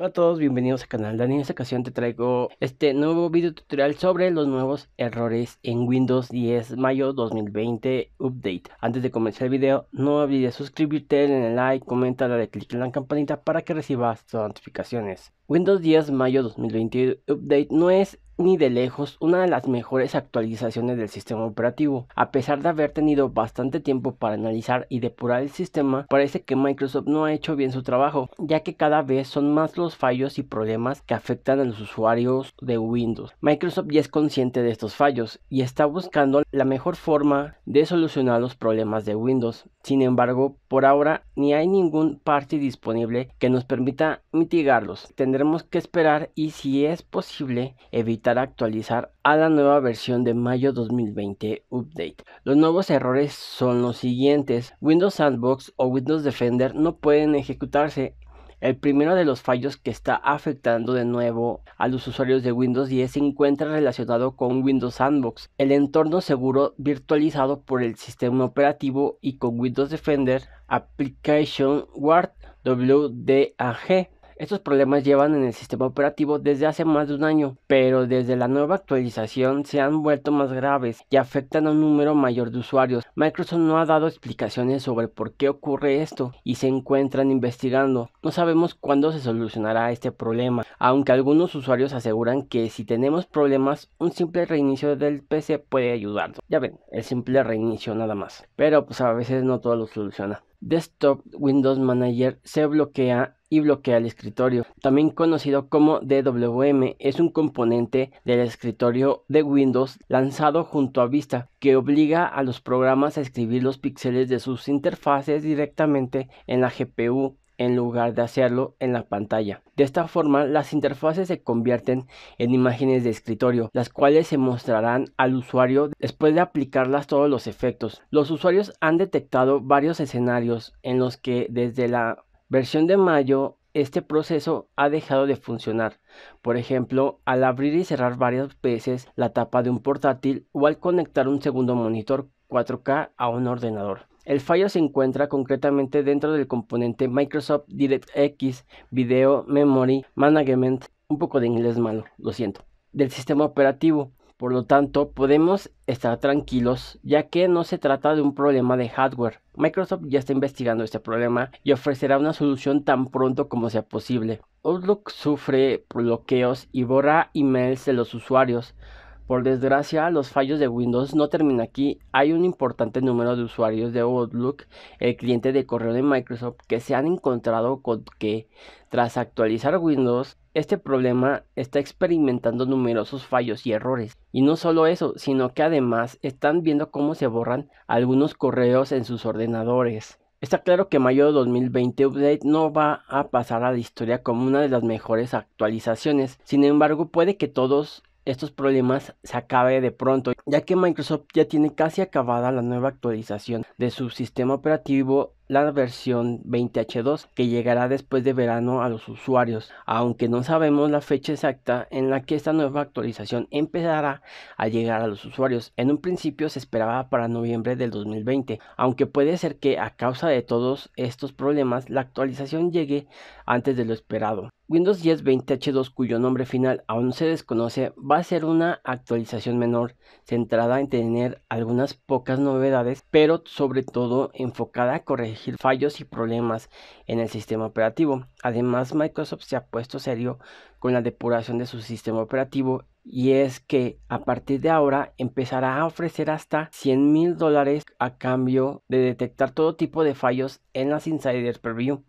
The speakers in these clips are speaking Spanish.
Hola a todos, bienvenidos al canal Dani. En esta ocasión te traigo este nuevo video tutorial sobre los nuevos errores en Windows 10 Mayo 2020 Update. Antes de comenzar el video, no olvides suscribirte, denle like, comenta, darle click en la campanita para que recibas todas notificaciones. Windows 10 Mayo 2020 Update no es ni de lejos una de las mejores actualizaciones del sistema operativo. A pesar de haber tenido bastante tiempo para analizar y depurar el sistema, parece que Microsoft no ha hecho bien su trabajo, ya que cada vez son más los fallos y problemas que afectan a los usuarios de Windows. Microsoft ya es consciente de estos fallos y está buscando la mejor forma de solucionar los problemas de Windows. Sin embargo, por ahora ni hay ningún parche disponible que nos permita mitigarlos. Tendremos que esperar y si es posible evitar actualizar a la nueva versión de mayo 2020 Update. Los nuevos errores son los siguientes. Windows Sandbox o Windows Defender no pueden ejecutarse. El primero de los fallos que está afectando de nuevo a los usuarios de Windows 10 se encuentra relacionado con Windows Sandbox, el entorno seguro virtualizado por el sistema operativo y con Windows Defender Application Guard WDAG estos problemas llevan en el sistema operativo desde hace más de un año, pero desde la nueva actualización se han vuelto más graves y afectan a un número mayor de usuarios. Microsoft no ha dado explicaciones sobre por qué ocurre esto y se encuentran investigando. No sabemos cuándo se solucionará este problema, aunque algunos usuarios aseguran que si tenemos problemas, un simple reinicio del PC puede ayudarnos. Ya ven, el simple reinicio nada más. Pero pues a veces no todo lo soluciona. Desktop Windows Manager se bloquea y bloquea el escritorio. También conocido como DWM, es un componente del escritorio de Windows lanzado junto a Vista que obliga a los programas a escribir los píxeles de sus interfaces directamente en la GPU en lugar de hacerlo en la pantalla. De esta forma, las interfaces se convierten en imágenes de escritorio, las cuales se mostrarán al usuario después de aplicarlas todos los efectos. Los usuarios han detectado varios escenarios en los que desde la Versión de mayo, este proceso ha dejado de funcionar. Por ejemplo, al abrir y cerrar varias veces la tapa de un portátil o al conectar un segundo monitor 4K a un ordenador. El fallo se encuentra concretamente dentro del componente Microsoft DirectX Video Memory Management, un poco de inglés malo, lo siento, del sistema operativo, por lo tanto, podemos estar tranquilos ya que no se trata de un problema de hardware. Microsoft ya está investigando este problema y ofrecerá una solución tan pronto como sea posible. Outlook sufre bloqueos y borra emails de los usuarios. Por desgracia, los fallos de Windows no terminan aquí. Hay un importante número de usuarios de Outlook, el cliente de correo de Microsoft, que se han encontrado con que tras actualizar Windows este problema está experimentando numerosos fallos y errores. Y no solo eso, sino que además están viendo cómo se borran algunos correos en sus ordenadores. Está claro que mayo de 2020 Update no va a pasar a la historia como una de las mejores actualizaciones, sin embargo puede que todos estos problemas se acabe de pronto, ya que Microsoft ya tiene casi acabada la nueva actualización de su sistema operativo la versión 20H2 que llegará después de verano a los usuarios, aunque no sabemos la fecha exacta en la que esta nueva actualización empezará a llegar a los usuarios. En un principio se esperaba para noviembre del 2020, aunque puede ser que a causa de todos estos problemas la actualización llegue antes de lo esperado. Windows 10 20H2, cuyo nombre final aún se desconoce, va a ser una actualización menor, centrada en tener algunas pocas novedades, pero sobre todo enfocada a corregir fallos y problemas en el sistema operativo. Además, Microsoft se ha puesto serio con la depuración de su sistema operativo y es que a partir de ahora empezará a ofrecer hasta 100 mil dólares a cambio de detectar todo tipo de fallos en las Insider Preview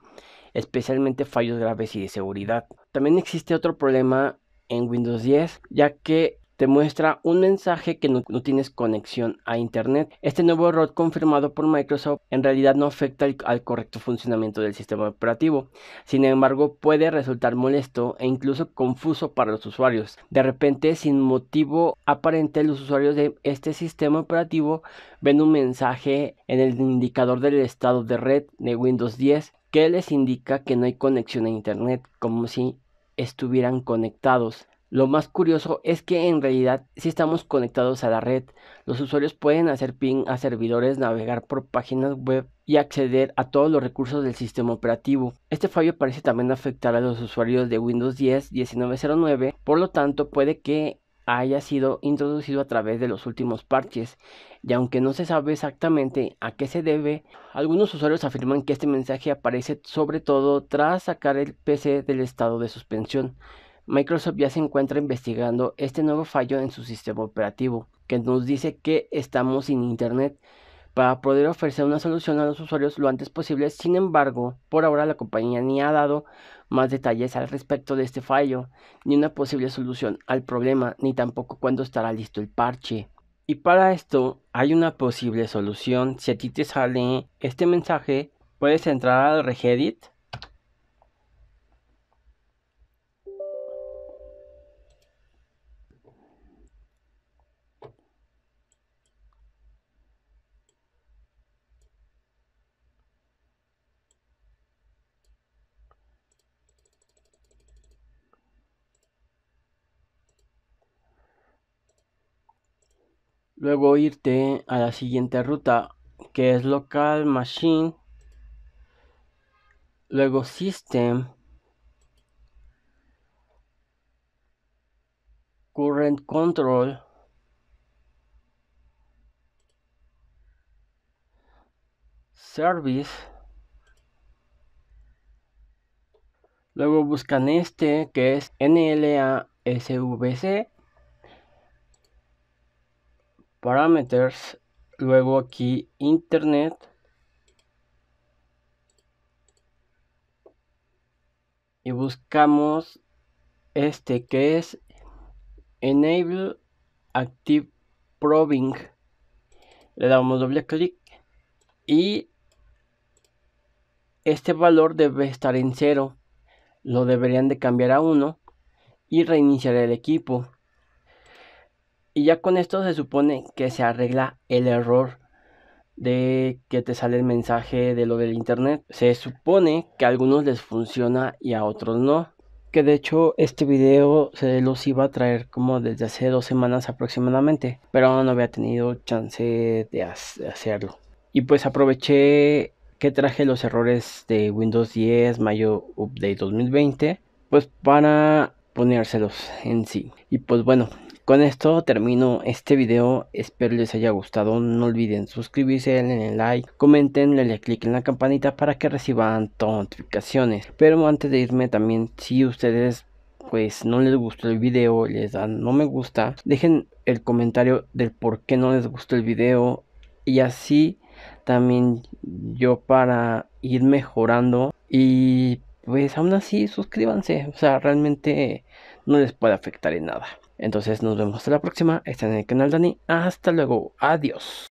especialmente fallos graves y de seguridad. También existe otro problema en Windows 10, ya que te muestra un mensaje que no, tienes conexión a Internet. Este nuevo error confirmado por Microsoft en realidad no afecta al, correcto funcionamiento del sistema operativo. Sin embargo, puede resultar molesto e incluso confuso para los usuarios. De repente, sin motivo aparente, los usuarios de este sistema operativo ven un mensaje en el indicador del estado de red de Windows 10 que les indica que no hay conexión a Internet, como si estuvieran conectados. Lo más curioso es que en realidad si estamos conectados a la red. Los usuarios pueden hacer ping a servidores, navegar por páginas web y acceder a todos los recursos del sistema operativo. Este fallo parece también afectar a los usuarios de Windows 10 1909, por lo tanto puede que haya sido introducido a través de los últimos parches y aunque no se sabe exactamente a qué se debe, algunos usuarios afirman que este mensaje aparece sobre todo tras sacar el PC del estado de suspensión. Microsoft ya se encuentra investigando este nuevo fallo en su sistema operativo, que nos dice que estamos sin Internet para poder ofrecer una solución a los usuarios lo antes posible. Sin embargo, por ahora la compañía ni ha dado más detalles al respecto de este fallo, ni una posible solución al problema, ni tampoco cuándo estará listo el parche. Y para esto hay una posible solución. Si a ti te sale este mensaje, puedes entrar al regedit Luego irte a la siguiente ruta que es local machine. Luego system. Current control. Service. Luego buscan este que es NLASVC parameters luego aquí internet y buscamos este que es enable active probing le damos doble clic y este valor debe estar en 0 lo deberían de cambiar a 1 y reiniciar el equipo y ya con esto se supone que se arregla el error de que te sale el mensaje de lo del internet. Se supone que a algunos les funciona y a otros no. Que de hecho este video se los iba a traer como desde hace dos semanas aproximadamente. Pero no había tenido chance de, hacerlo. Y pues aproveché que traje los errores de Windows 10 Mayo Update 2020. Pues para ponérselos en sí. Y pues bueno, con esto termino este video, espero les haya gustado, no olviden suscribirse, denle like, comenten, le click en la campanita para que reciban todas notificaciones. Pero antes de irme también, si ustedes pues no les gustó el video, les dan no me gusta, dejen el comentario del por qué no les gustó el video y así también yo para ir mejorando y pues aún así suscríbanse, o sea realmente no les puede afectar en nada. Entonces nos vemos hasta la próxima. Está en el canal Dani. Hasta luego. Adiós.